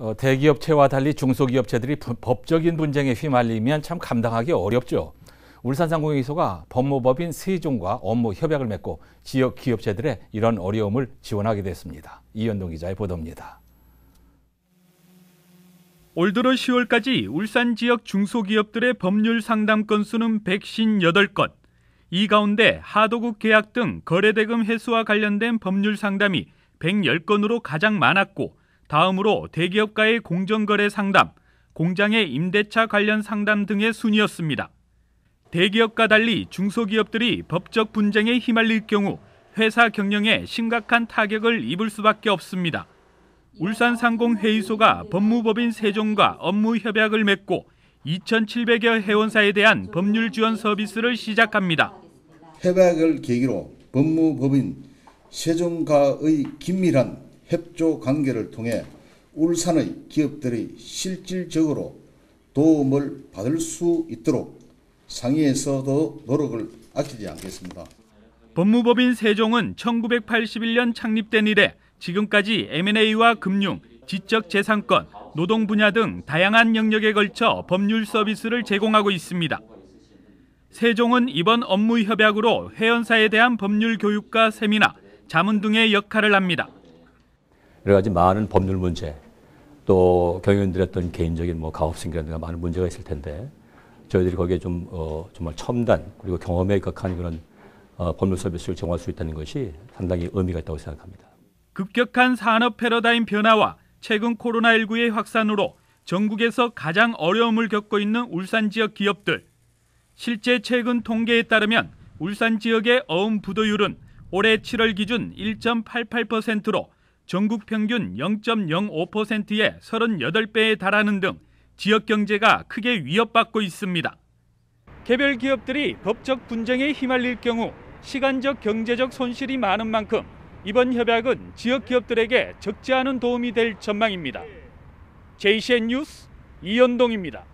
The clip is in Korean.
어, 대기업체와 달리 중소기업체들이 법적인 분쟁에 휘말리면 참 감당하기 어렵죠. 울산상공회의소가 법무법인 세종과 업무 협약을 맺고 지역 기업체들의 이런 어려움을 지원하게 됐습니다. 이현동 기자의 보도입니다. 올 들어 10월까지 울산 지역 중소기업들의 법률 상담 건수는 158건. 이 가운데 하도급 계약 등 거래대금 회수와 관련된 법률 상담이 110건으로 가장 많았고 다음으로 대기업과의 공정거래 상담, 공장의 임대차 관련 상담 등의 순이었습니다. 대기업과 달리 중소기업들이 법적 분쟁에 휘말릴 경우 회사 경영에 심각한 타격을 입을 수밖에 없습니다. 울산상공회의소가 법무법인 세종과 업무 협약을 맺고 2,700여 회원사에 대한 법률 지원 서비스를 시작합니다. 협약을 계기로 법무법인 세종과의 긴밀한 협조 관계를 통해 울산의 기업들이 실질적으로 도움을 받을 수 있도록 상의에서도 노력을 아끼지 않겠습니다. 법무법인 세종은 1981년 창립된 이래 지금까지 M&A와 금융, 지적재산권, 노동 분야 등 다양한 영역에 걸쳐 법률 서비스를 제공하고 있습니다. 세종은 이번 업무 협약으로 회원사에 대한 법률 교육과 세미나, 자문 등의 역할을 합니다. 여러 가지 많은 법률 문제, 또 경영들의 어떤 개인적인 뭐가업생계라든가 많은 문제가 있을 텐데 저희들이 거기에 좀 어, 정말 첨단 그리고 경험에 각한 그런 어, 법률 서비스를 제공할 수 있다는 것이 상당히 의미가 있다고 생각합니다. 급격한 산업 패러다임 변화와 최근 코로나19의 확산으로 전국에서 가장 어려움을 겪고 있는 울산 지역 기업들. 실제 최근 통계에 따르면 울산 지역의 어음 부도율은 올해 7월 기준 1.88%로 전국 평균 0.05%의 38배에 달하는 등 지역 경제가 크게 위협받고 있습니다. 개별 기업들이 법적 분쟁에 휘말릴 경우 시간적 경제적 손실이 많은 만큼 이번 협약은 지역 기업들에게 적지 않은 도움이 될 전망입니다. JCN 뉴스 이현동입니다.